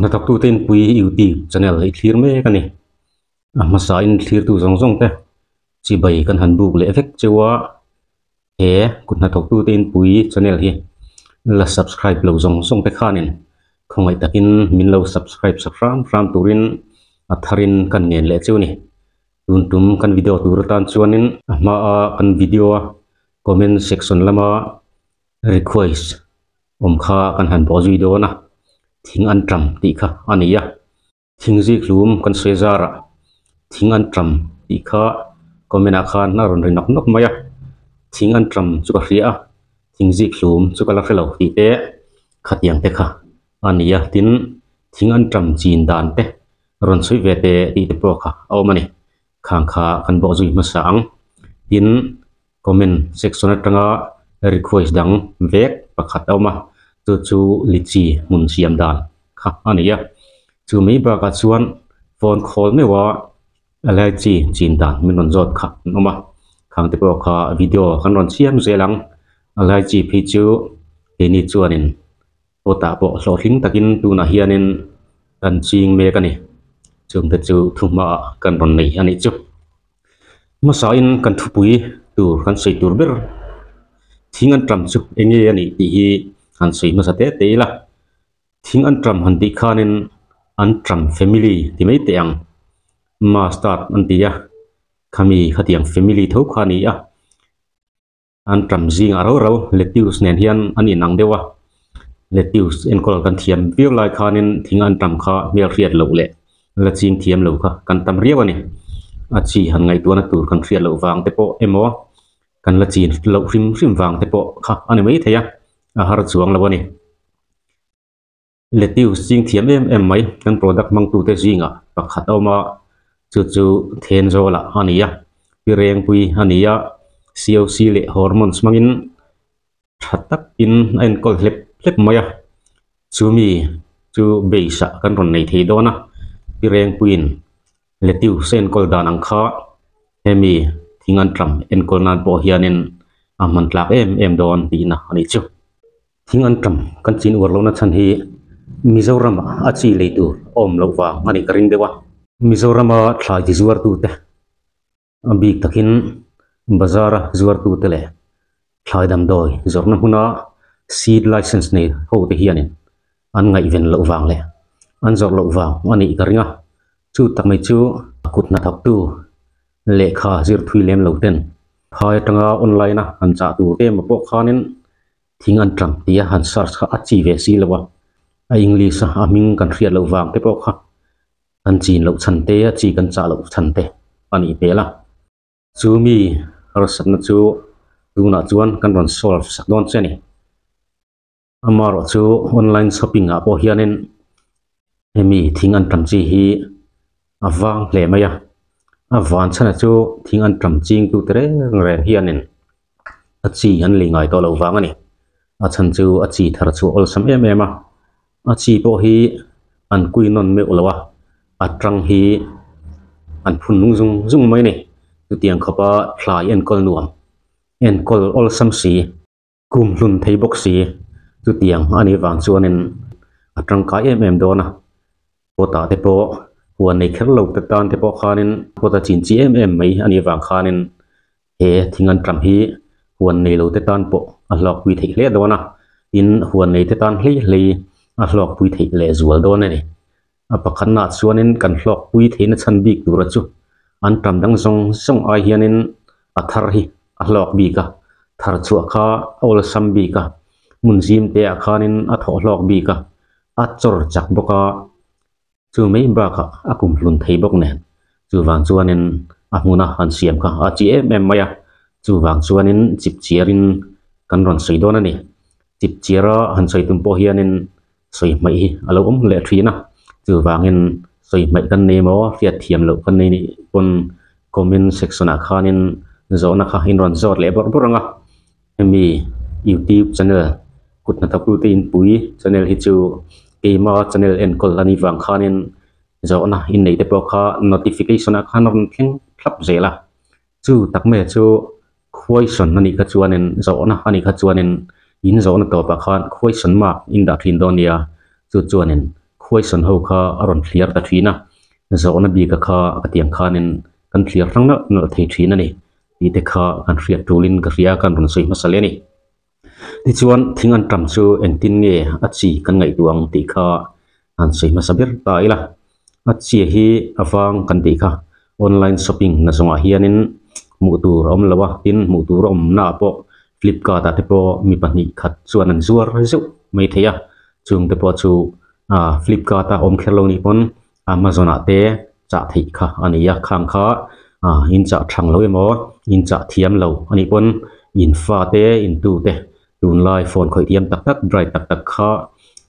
na thọc tu tên quý ưu tiêu channel ấy thiệt mấy cái này à mà sao in thiệt tu rong rong thế chỉ bảy cần hẳn buộc lễ phép chưa thế cũng na thọc tu tên quý channel hi là subscribe lâu rong rong thế khan này không phải tập in mình lâu subscribe subscribe ram tu rin à, turin atharin cần nghe lễ chưa này tun tum kan video tur tan chuanin à, ma kan à, video comment section là mà request om kha kan han bo video na ทิ้งอันตรำตีค่ะอันนี้อะทิ้งจีกลุ่มกันเสียจาระทิ้งอันตรำตีค่ะก็ไม่น่าคานน่ารุนแรงนักนักไหมอะทิ้งอันตรำจุกเรียทิ้งจีกลุ่มจุกลักเหล่าตีเตะขัดยังเตะค่ะอันนี้อะทิ้งทิ้งอันตรำจีนดานเตะรุนสุยเวเตตีเตะปลอกค่ะเอามานี่ข้างขาคันบอกจุยมาสังทิ้ง comment section atanga request dang vek pakhat awma chu chu lichi mun siam dan kha ani ya chu mi ba ka chuan phone call me wa alai chi chin dan min ron jot kha noma khang te po kha video kan ron siam zelang alai chi phi chu ni chuan in pota po hlo hling takin tuna hianin kan ching me ka ni chung te chu thuma kan ron nei ani chu ma sa in kan thu pui tur kan sei tur ber thingan tram chu enge ani ti hi อันสุดมาสเตเตละทิ้งอันตรมหันดีขานินอันตรมแฟมิลี่ที่ไม่เตียงมาสตาร์ทอันตีอะขมีขัดยังแฟมิลี่ทุกขานี้อะอันตรมจิงอาราวเราเลติอุสเนียนเฮียนอันนี้นังเดียวะเลติอุสเอ็นกอลกันเทียมวิวไลขานินทิ้งอันตรมขาเมียเรียดเหลวเละและจิงเทียมเหลวค่ะกันตำเรียวนี่อาชีหันไงตัวนักตูกันเรียดเหลววางแต่โปเอ็มวะกันละจีนเหลวริมริมวางแต่โปค่ะอันนี้ไม่เทียอาหารสวงแล้ววะนี่เลติวซิงเทียมเอ็มเอ็มไหมนั่นโปรดักต์มังตูเตจิงอ่ะปักขัดเอามาจู่จู่เทนโซละอันนี้อ่ะพิเรียงปุยอันนี้อ่ะซีโอซีเลฮอร์โมนส์มังอินถัดตักอินเอ็นกอลเล็บเล็บไหมอ่ะซูมีจูเบสกันรอนในทีโดนะพิเรียงปุยเลติวเซนกอลดานังค้าเอมีทิ้งอันตรมเอ็นกอลนันโบเฮียนินอามันตลากเอ็มเอ็มโดนดีนะอันนี้จู่ thing an tam kan chin ur lo na chan hi mizoram a chi le tu om lo wa ngani karing dewa mizoram a thla ji zuar tu te bi takin bazar zuar tu te le thla dam doi zorna huna seed license này ne ho te hianin an ngai ven lo wang le an zor lo wang ngani karinga chu tak mấy chu kut à nát học tu le kha zir thui lem lo ten khai tanga online na an trả tu te ma po khanin ทิ้งอันตรังเตียหันสัร์ค่ะอัจฉริยะสิละวะไออังกฤษอามิงกันเรียนเราวางเก็บเอาค่ะอันจีนเราชันเตะจีกันจ่าเราชันเตะอันนี้เปล่าจูมีรัศนัจูดูน่าจวนกันวันสอลสักดอนเช่นนี้อามาเราจูออนไลน์ช้อปปิ้งอ่ะพอเฮียนินเอมีทิ้งอันตรังจีฮีอาวางเล่ไหมยะอาวานชนะจูทิ้งอันตรังจริงตัวเตรงแรงเฮียนินอันจีอันลิงไอตัวเราวางอันนี้ a chan chu a chi thar chu ol sam em em a a chi po hi an kui non me ulawa a trang hi an phun nung dung dung mai ni tu tiang khopa thlai en kol nuam en kol ol sam si kum hlun thei bok si tu tiang ani wang chuan en a trang kai em em na po ta te po huan nei khel lo ta tan te po khanin po ta chin chi em em mai ani wang khanin he thingan tram hi huan nei lo te tan po a lok pui thei le dona in huan nei te tan hli hli a lok pui thei le này dona ni a pakhan na chuanin kan lok pui thei na chan bik tur chu an tam dang zong zong a hianin a thar hi a lok bi ka thar chu a kha ol sam bi ka mun zim te a khanin a tho lok bi ka a chor chak boka chu mei ba kha a kum hlun thei bok nen chu wang chuanin a hmuna han siam kha a chi em em maya chu wang chuanin chip chiarin kan ron soi don ani chip chira han soi tum po hianin soi mai alo à, om le thina chu wangin soi mai kan nei mo fiat thiam lo kan nei ni kon comment section a khanin zona kha hin ron zor le bor boranga mi youtube channel kut na tapu te in pui channel hi chu keima channel en kol lani wang khanin zona in nei te po kha notification a khan ron thing thlap zela chu takme chu khoi son ani kha chuan nên rõ na ani kha chuan nên in rõ na tàu bạc khan khoi sơn ma in da thin donia chu chuan en khoi son ho kha aron thliar ta na zo na bi ka kha ka tiếng khan nên kan clear rang na thấy thei na này đi te kha kan riat tulin ka ria kan run soi masale này ti chuan thing anh tam chu anh tin nghe a chi kan ngai duang ti kha an soi masabir ta ila a chi hi awang kan ti kha online shopping na hiền nên มูตูรอมละวะตินมูตูรอมนาปอฟลิปกาตาเทปอมีปัญาขัดส่วนนั้นส่วนริสุไม่เทียจุงเทปอจูอ่าฟลิปกาตาอมเคลงนี่ปนอามาโซนาเตจะถิค่ะอันนี้ยากขังค่ะอ่าอินจะชังเลามออินจะเทียมเลาอันนี้ปนอินฟาเตอินตูเตดูนไลฟ์อนคอยเทียมตักตักไรตักตักค่ะ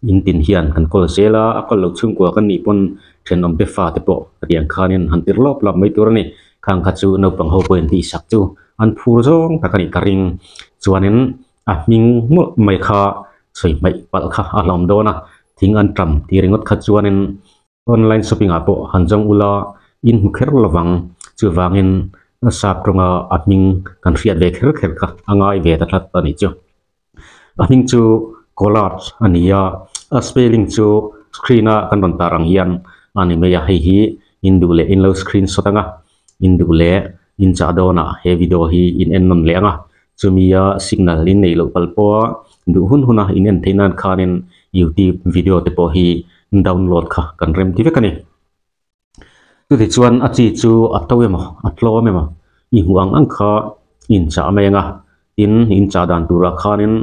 อินตินเฮียนกันก็เซลาอักกเลุกชุ่งกว่ากันนี่ปนเ่นอมเปฟาเทปอเรียงคานินหันติรลบลับไม่ตัวนี่ khang khat chu no pang ho poin ti sak chu an phur zong takani karing chuanin a à ming mu mai kha soi mai pal kha à lom do na thing an tram ti ringot anh chuanin online shopping à bộ hàng hanjong ula in mukher lawang chu wangin sap ronga atming kan riat ve kher kher ka angai về ta that ani chu ahing chu collage ania a spelling chu screen a kan ron tarang hian anime ya hi hi in du le in lo screen sotanga in du le in cha do na he video hi in en non lenga chumia ờ, signal lin nei lo pal po du hun huna à, in en theinan khanin youtube video te po hi download kha kan rem ti ve kani tu ti chuan a à chi chu a towe ma a tlo me ma à. i huang ang kha in cha me nga in in cha dan tu ra khanin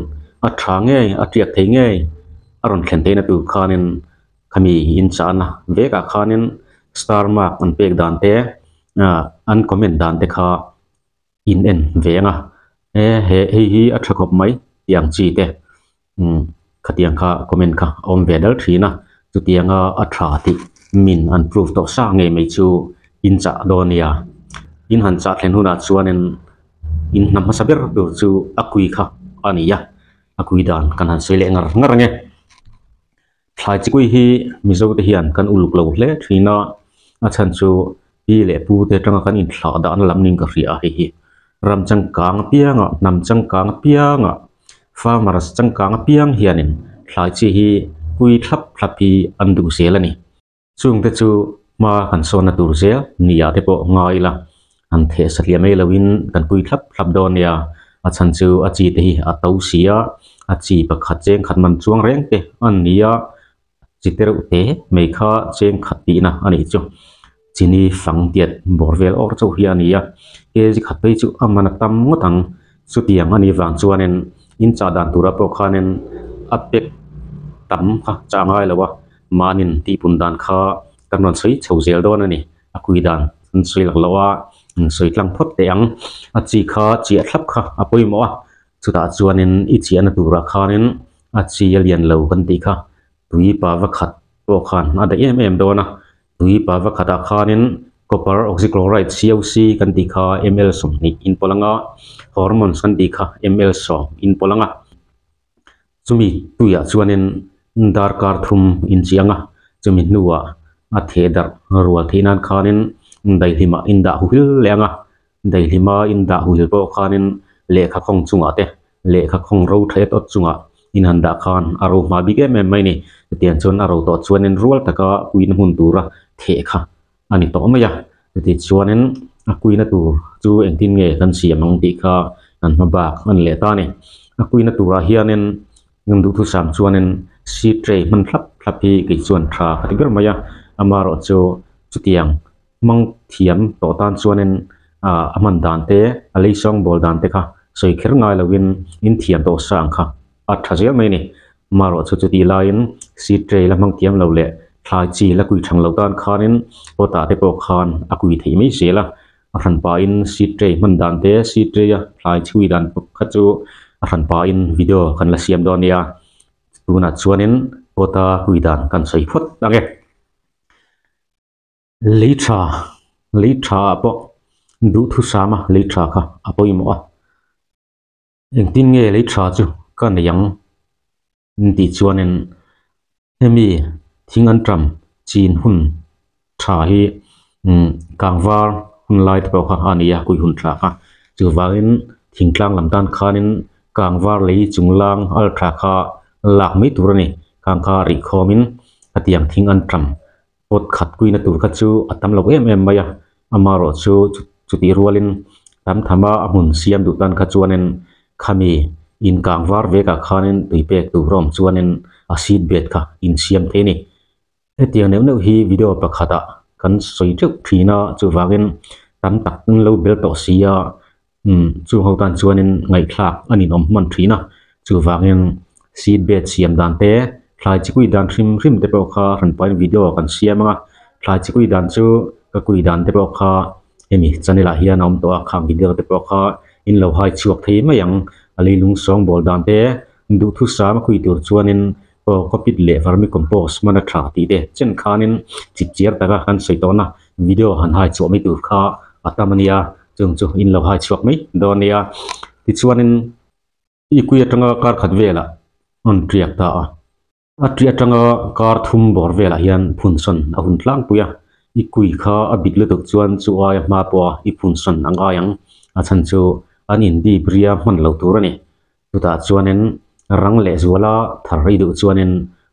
a tha nge a tiak thei nge a ron thlen te na tu khanin khami in cha na ve ka khanin star mark an pek dan te à anh comment đàn thì kha in en về nga he he he ở trong hộp máy tiếng chi te um ừ, kha tiang kha comment kha om về đất thi na chu tiếng ở trà ti mình an proof to sa nge mai chu in cha donia à. in han cha thlen huna chuanin in nam saber dur chu akui kha ania akui à. dan kan han sele ngar ngar nge thlai chi kui hi mizo te hian kan uluk lo hle thina a chan chú pi le pu te tanga kan in thla dan lam ning ka ria hi hi ram chang kang pianga piang chang pha mà farmers chang kang piang hianin thlai chỉ hi kui thlap thlapi an du selani chung te chu ma kan sona tur zel nia te po ngai la an the salia me lawin kan kui thlap thlap don ya a chan chu a chi te hi a to sia a chi pa kha cheng khat man chuang reng te an nia chỉ te thế mấy me kha cheng khat ti na ani chu จีนีฟังเด็ดบอร์เวลออร์เจ้าเอีนี่ยเอ๊ะคัตไปจูอามันตั้มงตังสุดียังอันนี้ฟังชัวเนงอินจาดันตัวระเบิดคานเนนอัดเป็กตัมฮ่ะจางไห้ล้วะมานินที่ปุ่นดันข้ากำลังเช้เฉลียด้วยนี่อกุยดันอันสิหลักแล้วะอันสิกลังพดเตียงอัดจีค่ะจีอัดทับข้าอภัยมั้วสุดอายัวเนนอิจีอันตัวระคานเนนอัดจีเลียนเลวกันตีค่ะตุยปาวขัดตัวคานอันเดียมเอ็มโด้นะตุยปาวะขดอาคานินก็ปาร์ออกซิโครไรด์ซีโอซีกันติคาเอ็มเอลสมนิ่อินพลังอ่ะฮอร์โมนกันติคาเอ็มเอลสองอินพลังอ่ะจุมีตุยอ่วนนินดาร์คาร์ทุมอินเซียงะจุมีนัวอัเฮดาร์รัวที่นั่นคานินได้ลิมาอินดาฮุลเลงะได้ลิมาอินดาฮุลโปคานินเลขาของจุงอ่ะเตะเลขาของเราเทตอดจุงอ่ะอินันดาคอนอารมณ์มาบิกเอ็มไม่เนี่ยเตียนชวนอารมณ์ต่อชวนนินรัวแต่ก็กุยนหุ่นตัวละเทค่ะอันนี้ต่อไม่ยากเตียนชวนนินคุยน้ำตัวจู่เอ็งทิ้งเงยกันเสียมังติก็อันมาบักอันเลตานี่ยกุยน้ำตัวเฮียนินงันดูทุสามชวนนินสีเทรมันทับทับพีกิจวนทรค่ะที่เกิดมาอย่างอามาโรโจจุดียงมังเทียมต่อต้านชวนนินอ่าอมันดานเตอเลี้ยงบอลดานเตค่ะสวยเข็งง่ายเลยวินอินเทียมต่อสั้างค่ะ Ờ, thà riêng mấy nè mà rồi chút chút đi lại si chơi là mang tiêm lâu lệ khai chi là quỳ thằng lâu tan khan à, à, in ô ta thế bộ khan à quỳ thấy mấy gì là thằng pa in si chơi mình đàn thế si chơi à khai chi quỳ đàn khát chú thằng à, pa in video khăn là xem đó nè tu nát chuan in ô ta quỳ đàn cần sấy phút đang nghe lý trà lý trà bộ đủ thứ sao mà lý kha, cả à bộ im à tin nghe lý trà chứ ก็นยังติดชวนนั้นมีทิ้งอันตรมจีนหุ่นชาฮีกางว่าหุ่นลายที่เราอันนี้คุยหุ่นชาค่ะจู่ว่าเนทิ้งกลางลำตันขานินกางวาราลีจุงลางอัลทราคาหลักมิตรนี่กางคาริคอมินอัตยังทิ้งอันตรมปดขัดกุยนตุกัจูอัตมลบเอ็มเอ็มไปอะอามารอจูจุี่รัวลินตามธรรมะอุ่นเสียมดุตันกัจวันินขามี in kang var ve ka khanen tui pek tu rom chuanin a sit bet kha in siam the ni etia neu neu hi video khata kan soi thuk phina chu wangin tam tak lo bel to sia um mm, chu ho tan chuanin ngai thlak ani nom man thina chu wangin sit bet siam dan te thlai chi kui dan thrim thrim te pawh kha ran pain video kan siam anga thlai chi kui dan chu ka kui dan te pawh kha emi chanela hian om to a khang video te pawh kha in lo hai chuak thei mayang อะไรลุงสองบอลดานเต้ดูทุกสามคุยตัวชวนนินโอ้ก็ปิดเล่ฟาร์มิคอมโพสมันจะถาดีเด้เช่นข้านินจิตเจียร์แต่ก็หันใส่ตัวนะวิดีโอหันหายชัวร์ไม่ตัวข้าอัตมันยาจึงจู่อินเราหายชัวร์ไม่โดนยาที่ชวนนินอีกุยตรงก็การขัดเวลาะอันเรียกต่ออันเรียกตรงก็การทุ่มบอร์เวลละยันพุ่นสนเอาหุ่นหลังปุยอีกุยข้าอับดุลือดชวนชัวร์มาปออีพุ่นสนอังกายังอาจารย์ชัว anin di bria man lo turani tuta chuanin rang le zuala tharri du chuanin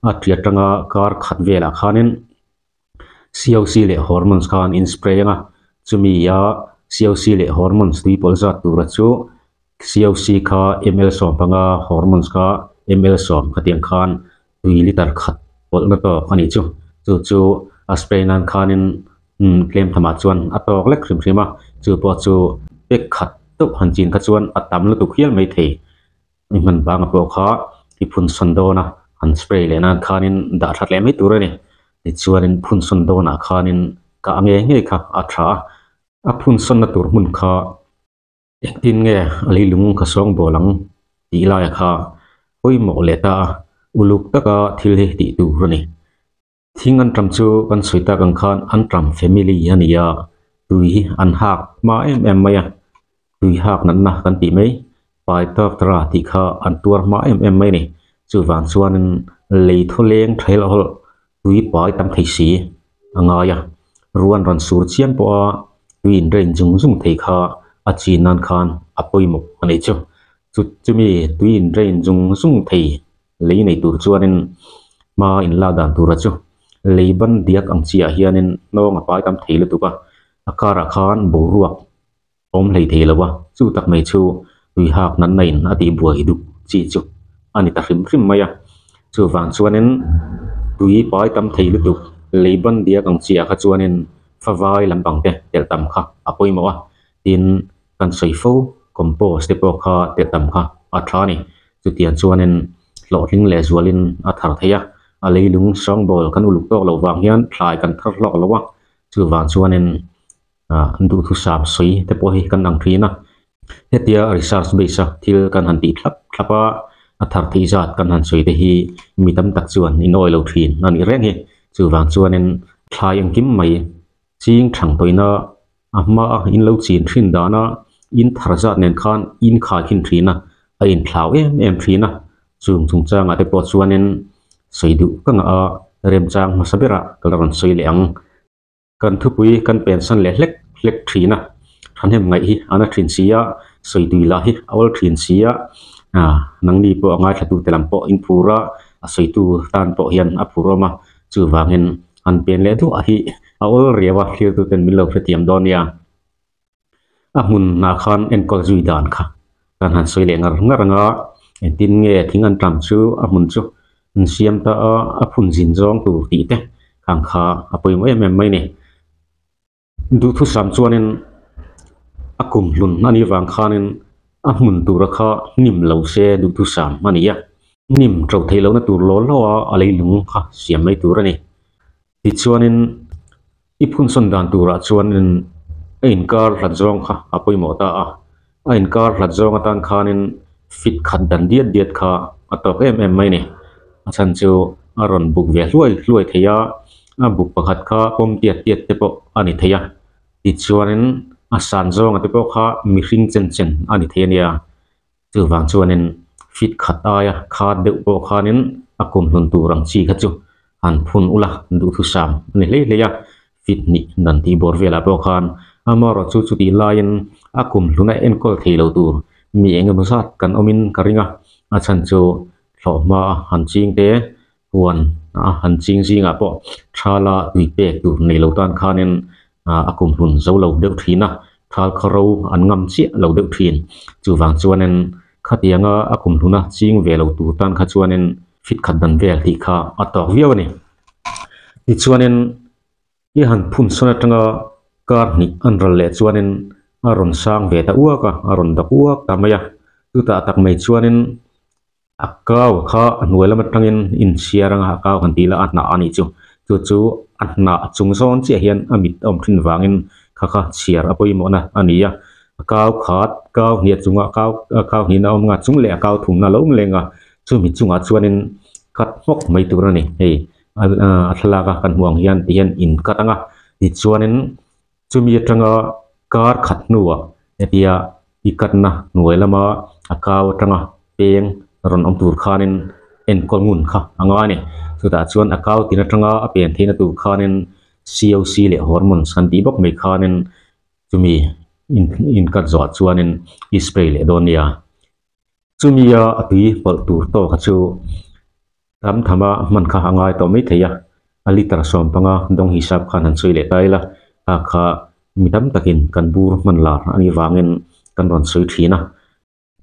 atria tanga kar khat vela khanin COC le hormones khan in spray anga chumi ya COC le hormones ti polza tura chu COC kha ML som panga hormones kha ML som khatiang khan tui litar khat polna to khani chu chu chu a spray nan khanin อืมเพลมธรรมะชวนอัตโตเล็กคริมคริมะจูปอจูเป็กขัดตุกหันจีนขจวนอัดตมลุตุกเขียลไม่เที่มันบางกับโลกาที่พุ่นสันโดนะหันสเปรย์เลยนะ้านินดาทัดเลไม่ตัวเลยนี่ชวนินพุ่นสันโดนะ้านินกะเมียงี้ค่ะอัตราอพุ่นสันนตุรมุนค่ะเองดินเงี้ยอะไรลุงขสองโบลังตีลายค่ะโอ้ยหมอเลต้าอุลุกตะกะทิเลติตัวนี่ทิ้งอันตรำจูกันสุยตากัง้านอันตรำเฟมิลี่ยันยาตุยอันหักมาเอ็มเอ็มมาย่ tùy hạc nắn nà gần tì mấy bài tập ra thì khá ăn tuar mãi em em mấy này chú vàng xuân lấy thô lên thấy là hồn tùy bài tâm thầy sĩ ngay à ruan ran sur chiên bỏ tùy rèn dùng dùng thầy khá ở à, chỉ nan khan à bôi mục anh ấy chứ chú chú mi tùy rèn dùng dùng thầy lấy này tụi chú anh mà in la đàn tụi ra chứ lấy bắn điếc ăn chia à hiền nên nó ngập bài tâm thầy là tụi à, ba akara khan bù ruột อมเหลเทละวะจู่ตักไม่ชูวิหากนั้นในอดีบัวยดุจีจุกอันนี้ตัึ้นขึ้นมาอย่างชูฟังชวนนั้นดุยปายตำมทีลดุลีบันเดียกังเสียขจวนนั้นฟ้าไว้ลำบังเตะเตะตมค่ะอะปุยมาวะดินกันใส่ฟูคอมโพสต์เตปโอคาเตะตมค่ะอัตรานี่จุดเตียนชวนนั้นหลอดลิงเลสวาลินอัตรเทียอะไยลุงสองบอลกันอุลุกโตเหลาวางยันทลายกันทั้งเลาะแล้ววะชูฟังชวนนั้นดูทุสามสีแต่พอเห็นกันดังทีนะเดี๋ยวริซาร์สเบสักทีลกันหันติดครับครับว่าอัธรที่จัดกันหันสวยแต่ที่มีตั้มตักส่วนนิโนยเราทีนั่นอีเรื่องเีฮจูรังส่วนนั้นทายังกิมไม่จริงทั้งตัวนะอามาอินเราจีนทีนดานะอินทาร์จัดนั้นขันอินขาขินทีนะไออินทลาวเอ็มเอ็มทีนะส่วนส่วนจ้างอาแต่ปวดส่วนนั้นสวยดูก็งาเริ่มจ้างมาสบิระกระรันสวยเลี้ยงกันทุปุยกันเป็นสันเล็กเล็กทีนะท่านเห็นไงฮีอันนั้นทีนเสียสุดดีละฮีเอาทีนเสียอ่านังนี่ปะง่ายถ้าดูแต่ลำปะอินฟูระสุดดูตานปะเห็นอัฟูระมาจู่วางเงินอันเป็นเลยทุกฮีเอาเรียกว่าเรียกตัวเป็นมิลเลอร์เตรียมดอนยาอ่ะมุนนาคันเอ็นก็จุยดานค่ะกานหันสุดเลงอะงงารงั้นเอ็นตินเงี้ยทิ้งอันตรามชูอ่ะมุนชูอันเสียมตาอ่ะพุนจินจงตัวตีเต้ขังขาอ่ะไปไม่แม่ไม่เนี่ยดูทุสามชวนินอากุมลุนนันนี้วางขานินอามุนตัวราคานิมเหลาเซดูทุสามมันนี่ะนิมเราเทเรานตัวล้อล่ออะไรลุงค่ะเสียไม่ตัวนี่ที่ชวนินอีพุ่นสันดานตัวราชวนินเอ็นการหลัดจงค่ะอภปุยหมอตาอ่ะเอ็นการหลัดจงอาตานขานินฟิตขัดดันเดียดเดียดค่ะอัตตอเอ็มเอ็มไม่เนี่ยอาจารย์เจ้าอารอนบุกเวรวยรวยเทียะบุปขัดข้าปมเตียเตียดเตปอันนี้เทียติดชวนนั้นอาสานจงเตปข้ามีริงเจนเจนอันนี้เทียเนี่ยจือวางชวนนั้นฟิตขัดตายขาดเดือปข้านั้นอากุมลุนตูรังชีขัดจูอันพุนอุละดูทุสามนี่เลยเลยฟิตนี่นันทีบอร์เวลาปข้านอามารจูจุดีลายันอากุมลุนเอ็นกอลเทลตูมีเองมุสัดกันอมินกริงะอาชันจูหล่อมาหันจิงเตวัน à hành chính gì ngà bộ cha là ủy bề từ này lâu toàn khá nên à, à cùng hùn dấu lâu đều thí à cha khâu râu ăn ngâm chia lâu đều thí chủ vàng cho nên khát tiếng à cùng hùn na chính về lâu tu toàn khá cho nên fit khát đần về thì khá à tỏ viêu này thì cho nên y hành phun sơn trong car ni an ral le à aron sang về ta uak a aron da uak ta maya tu ta tak mai chuanin akau kha nuela matangin in siarang ha ka kan tila atna ani chu chu chu atna chung son che hian amit om thin wangin kha kha siar apoi mo na ania akau khat kau nia chunga kau akau ni na om nga chung le akau thum na lom lenga chu mi chunga chuanin kat mok mai tu rani hei là ka kan huang hiện hian in cắt à katanga ni à chumi atanga kar khat nuwa etia à nuelama trăng à peng ron om tur khanin en kol ngun à, à, à, kha anga ni chu ta chuan account tin atanga a pen theina tu khanin coc le hormone san ti bok mai khanin chumi in in kat zot chuanin spray le donia chumi a atui pol tur to kha chu tam thama man kha angai to mai theya ali tar som panga dong hisap khan an chui le taila a kha mitam takin kan bur man lar ani wangin kan ron sui thina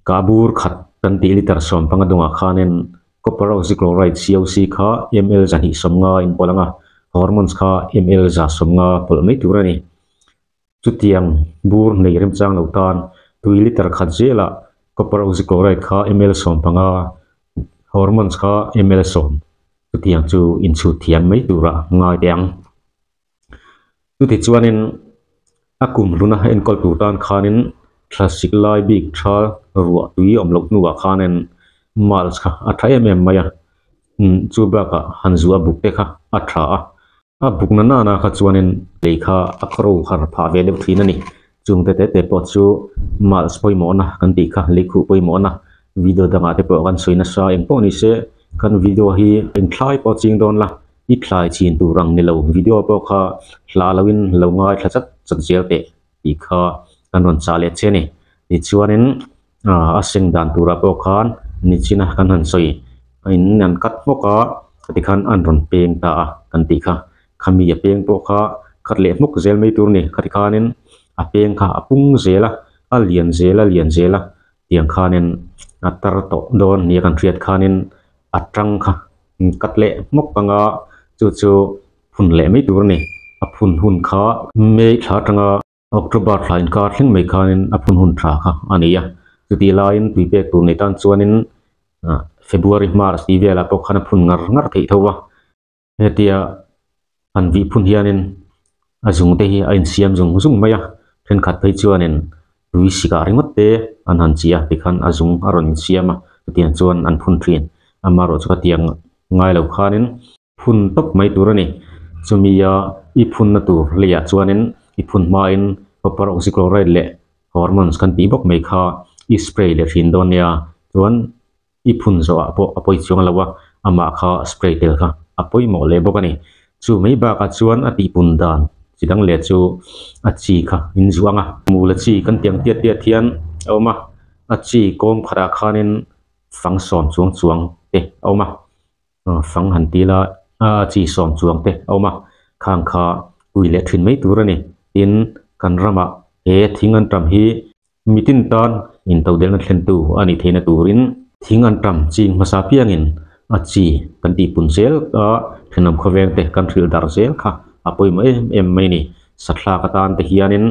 kabur khat kan liter som panga dunga khanen copper oxychloride COC kha ml zan hi somnga in polanga hormones kha ml za somnga pol mai turani chutiang bur nei rem chang lo 2 liter kha jela copper oxychloride kha ml som panga hormones kha ml som chutiang chu in chu thiam mai tura ngai dang chu chuanin akum luna en kol tur tan khanin ทรัสิกไลบิกทรารัวตุยอมลกนัวคานันมาลส์ค่ะอัตราเอ็มเอ็มมาย่ะจูบะค่ะฮันูอวบุกเตค่ะอัตราอาบุกนั้นน่ะนะค่ะจวนนเลขาอัครูค่รพาเวลทีนั่นนี่จุงเตเตเตปอจูมาลส์ปอยมอนะกันตีค่ะเลคูปอยมอนะวิดีโอดังอาทิตปอกันสวยนะซาเอ็มปอนี่เสกันวิดีโอฮีเอ็นคลายปอจิงโดนละอีคลายจีนตูรังนี่เราวิดีโอปอค่ะลาลวินเราง่ายขจัดจัดเจียวเตอีค่ะกันวนซาเลเชนีนิชวนินอาสิงดันตูรับโอคอนน่ชินะกันหันสอยอินันกัดพวกก็กติคันอันรนเปียงตากันติค่ะขมีเปียงพวกก็ขัดเล็บมุกเซลไม่ตูนี่กติคานินอเปียงค่ะปุ้งเซละอเลียนเซละเลียนเซละเตียงคานินอัตรตโดนนี่กันเทียดคานินอัตรังค่ะกัดเล็มุกปังก็จู่ๆฝุ่นเล็ไม่ตูนี่ฝุ่นหุ่นค่ะไม่ขาดงาอ o ต t บาร์ทลน์การเลินไม่ขานินอภุนหุ่นทราค่ะอันนี้ยาะสุดที่ลน์ปีเป็กตัวในตอนส่วนนิน f e บ r u a มาร์สที่เวลาพวกขันพุนงรดงัดที่ท่าเฮติที่อันวิพุนเฮีนินอาจงเตหิอันเซียมจงจงไม่ย่ะเพ็นขัดไปชวนนินวิสิการิมัตเตอันหันเสียไิขันอาจงอรอนเซียมาเตียน่วนอันพุนเทียนอามารุสก็เตียงงไงเหล่าขานินพุนตบไม่ตัวนี่สมียาอีพุนนัตุเลียชวนินอีพุนมาอินพอปรอกซิโคลไรเละฮอร์โมนส์กันตีบอกไม่ค่าอีสเปรย์เลือหินโดนเนี่ยจวนอีพุ่นจะอ่ะพอพอวงละวะอามาค่าสเปรย์เลค่ะอพอยหมอเลยบกันนี่ชูไม่บากัดจวนอติพุ่นดานสิ่งเลียชู่อจีค่ะอินจวงอ่ะมูลจีกันเตียงเตี้ยเตี้ยเทียนเอามาอจีก้มขาคานินฟังสอนช่วงช่วงเตะเอามาฟังหันตีละอจีสอนช่วงเตะเอามาข้างคาอุยเลดถึงไม่ตัวนี่ in kan rama e thingan tam hi mitin tan in tau del na thlen tu ani theina turin thingan tam ching masa piangin achi kan ti pun sel ka thenam khoweng te kan thil dar sel kha apoi ma em em mai ni satla ka tan te hianin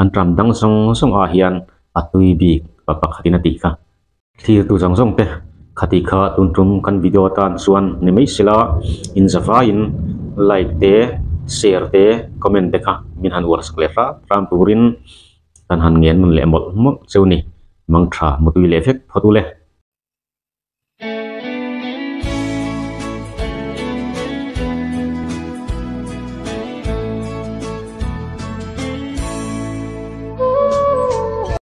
an tram dang song song a hian atui bi pa pakhatina ti kha thir tu jang song te khati kha tun tum kan video tan chuan ni mai sila in zawa in like te CRT comment deka min han war sklera ram purin tan han ngen mun le mol mo seuni mang mutui le phek photu le